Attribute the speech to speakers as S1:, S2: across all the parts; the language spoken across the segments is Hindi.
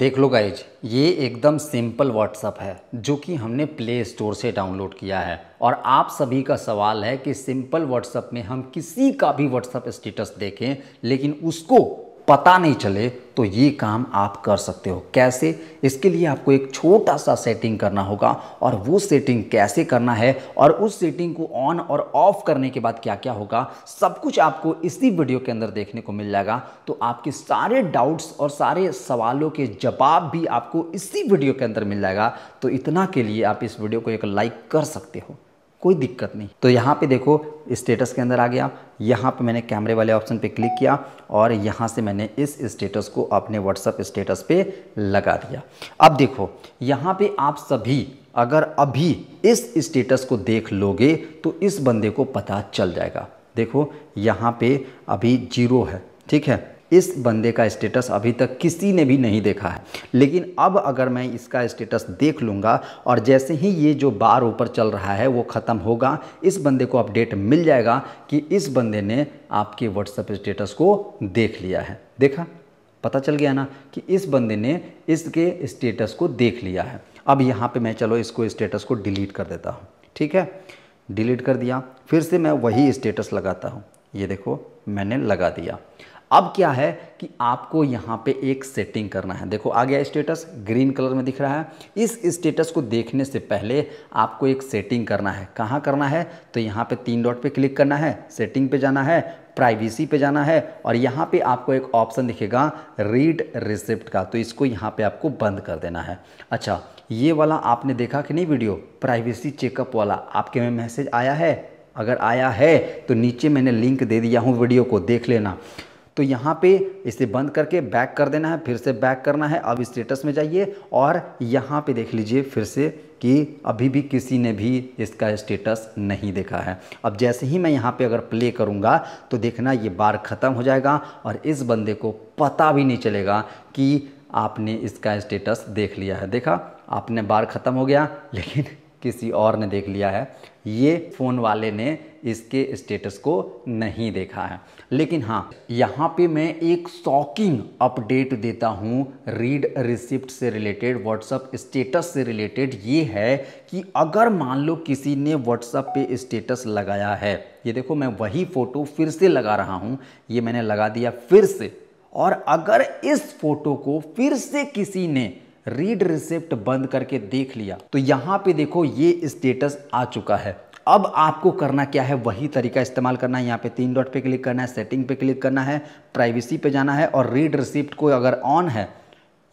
S1: देख लो गाइज ये एकदम सिंपल व्हाट्सअप है जो कि हमने प्ले स्टोर से डाउनलोड किया है और आप सभी का सवाल है कि सिंपल व्हाट्सअप में हम किसी का भी व्हाट्सअप स्टेटस देखें लेकिन उसको पता नहीं चले तो ये काम आप कर सकते हो कैसे इसके लिए आपको एक छोटा सा सेटिंग करना होगा और वो सेटिंग कैसे करना है और उस सेटिंग को ऑन और ऑफ करने के बाद क्या क्या होगा सब कुछ आपको इसी वीडियो के अंदर देखने को मिल जाएगा तो आपके सारे डाउट्स और सारे सवालों के जवाब भी आपको इसी वीडियो के अंदर मिल जाएगा तो इतना के लिए आप इस वीडियो को एक लाइक कर सकते हो कोई दिक्कत नहीं तो यहाँ पे देखो स्टेटस के अंदर आ गया यहाँ पे मैंने कैमरे वाले ऑप्शन पे क्लिक किया और यहाँ से मैंने इस स्टेटस को अपने व्हाट्सअप स्टेटस पे लगा दिया अब देखो यहाँ पे आप सभी अगर अभी इस स्टेटस को देख लोगे तो इस बंदे को पता चल जाएगा देखो यहाँ पे अभी जीरो है ठीक है इस बंदे का स्टेटस अभी तक किसी ने भी नहीं देखा है लेकिन अब अगर मैं इसका स्टेटस देख लूँगा और जैसे ही ये जो बार ऊपर चल रहा है वो ख़त्म होगा इस बंदे को अपडेट मिल जाएगा कि इस बंदे ने आपके व्हाट्सएप स्टेटस को देख लिया है देखा पता चल गया ना कि इस बंदे ने इसके स्टेटस को देख लिया है अब यहाँ पे मैं चलो इसको स्टेटस को डिलीट कर देता हूँ ठीक है डिलीट कर दिया फिर से मैं वही स्टेटस लगाता हूँ ये देखो मैंने लगा दिया अब क्या है कि आपको यहाँ पे एक सेटिंग करना है देखो आ गया स्टेटस ग्रीन कलर में दिख रहा है इस स्टेटस को देखने से पहले आपको एक सेटिंग करना है कहाँ करना है तो यहाँ पे तीन डॉट पे क्लिक करना है सेटिंग पे जाना है प्राइवेसी पे जाना है और यहाँ पे आपको एक ऑप्शन दिखेगा रीड रिसिप्ट का तो इसको यहाँ पे आपको बंद कर देना है अच्छा ये वाला आपने देखा कि नहीं वीडियो प्राइवेसी चेकअप वाला आपके में मैसेज आया है अगर आया है तो नीचे मैंने लिंक दे दिया हूँ वीडियो को देख लेना तो यहाँ पे इसे बंद करके बैक कर देना है फिर से बैक करना है अब स्टेटस में जाइए और यहाँ पे देख लीजिए फिर से कि अभी भी किसी ने भी इसका स्टेटस नहीं देखा है अब जैसे ही मैं यहाँ पे अगर प्ले करूँगा तो देखना ये बार ख़त्म हो जाएगा और इस बंदे को पता भी नहीं चलेगा कि आपने इसका स्टेटस देख लिया है देखा आपने बार ख़त्म हो गया लेकिन किसी और ने देख लिया है ये फ़ोन वाले ने इसके स्टेटस को नहीं देखा है लेकिन हाँ यहाँ पे मैं एक शॉकिंग अपडेट देता हूँ रीड रिसिप्ट से रिलेटेड व्हाट्सअप स्टेटस से रिलेटेड ये है कि अगर मान लो किसी ने व्हाट्सअप पे स्टेटस लगाया है ये देखो मैं वही फ़ोटो फिर से लगा रहा हूँ ये मैंने लगा दिया फिर से और अगर इस फोटो को फिर से किसी ने रीड रिसिप्ट बंद करके देख लिया तो यहाँ पे देखो ये स्टेटस आ चुका है अब आपको करना क्या है वही तरीका इस्तेमाल करना है यहाँ पे तीन डॉट पे क्लिक करना है सेटिंग पे क्लिक करना है प्राइवेसी पे जाना है और रीड रिसिप्ट को अगर ऑन है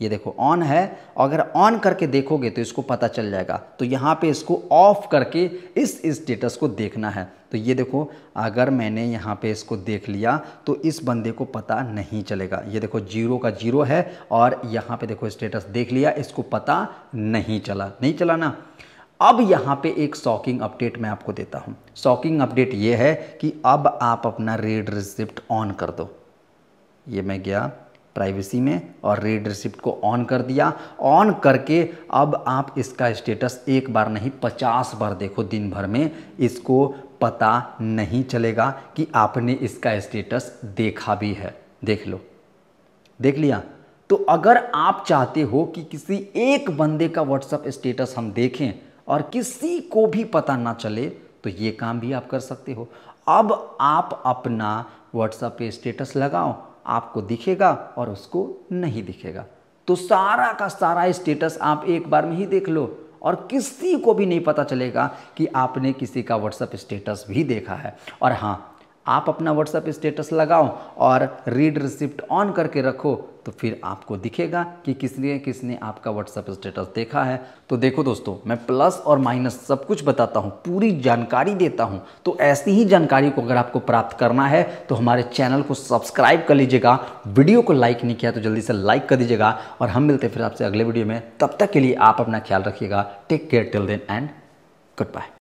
S1: ये देखो ऑन है अगर ऑन करके देखोगे तो इसको पता चल जाएगा तो यहाँ पे इसको ऑफ करके इस स्टेटस को देखना है तो ये देखो अगर मैंने यहाँ पे इसको देख लिया तो इस बंदे को पता नहीं चलेगा ये देखो जीरो का जीरो है और यहाँ पे देखो स्टेटस देख लिया इसको पता नहीं चला नहीं चला ना अब यहाँ पे एक शॉकिंग अपडेट मैं आपको देता हूँ शॉकिंग अपडेट ये है कि अब आप अपना रेड रिसिप्ट ऑन कर दो ये मैं गया प्राइवेसी में और रेड रिसिप्ट को ऑन कर दिया ऑन करके अब आप इसका स्टेटस एक बार नहीं पचास बार देखो दिन भर में इसको पता नहीं चलेगा कि आपने इसका स्टेटस देखा भी है देख लो देख लिया तो अगर आप चाहते हो कि किसी एक बंदे का व्हाट्सअप स्टेटस हम देखें और किसी को भी पता ना चले तो ये काम भी आप कर सकते हो अब आप अपना व्हाट्सअप पे स्टेटस लगाओ आपको दिखेगा और उसको नहीं दिखेगा तो सारा का सारा स्टेटस आप एक बार में ही देख लो और किसी को भी नहीं पता चलेगा कि आपने किसी का व्हाट्सअप स्टेटस भी देखा है और हाँ आप अपना व्हाट्सएप स्टेटस लगाओ और रीड रिसिप्ट ऑन करके रखो तो फिर आपको दिखेगा कि किसने किसने आपका व्हाट्सएप स्टेटस देखा है तो देखो दोस्तों मैं प्लस और माइनस सब कुछ बताता हूँ पूरी जानकारी देता हूँ तो ऐसी ही जानकारी को अगर आपको प्राप्त करना है तो हमारे चैनल को सब्सक्राइब कर लीजिएगा वीडियो को लाइक नहीं किया तो जल्दी से लाइक कर दीजिएगा और हम मिलते फिर आपसे अगले वीडियो में तब तक के लिए आप अपना ख्याल रखिएगा take care till then and good bye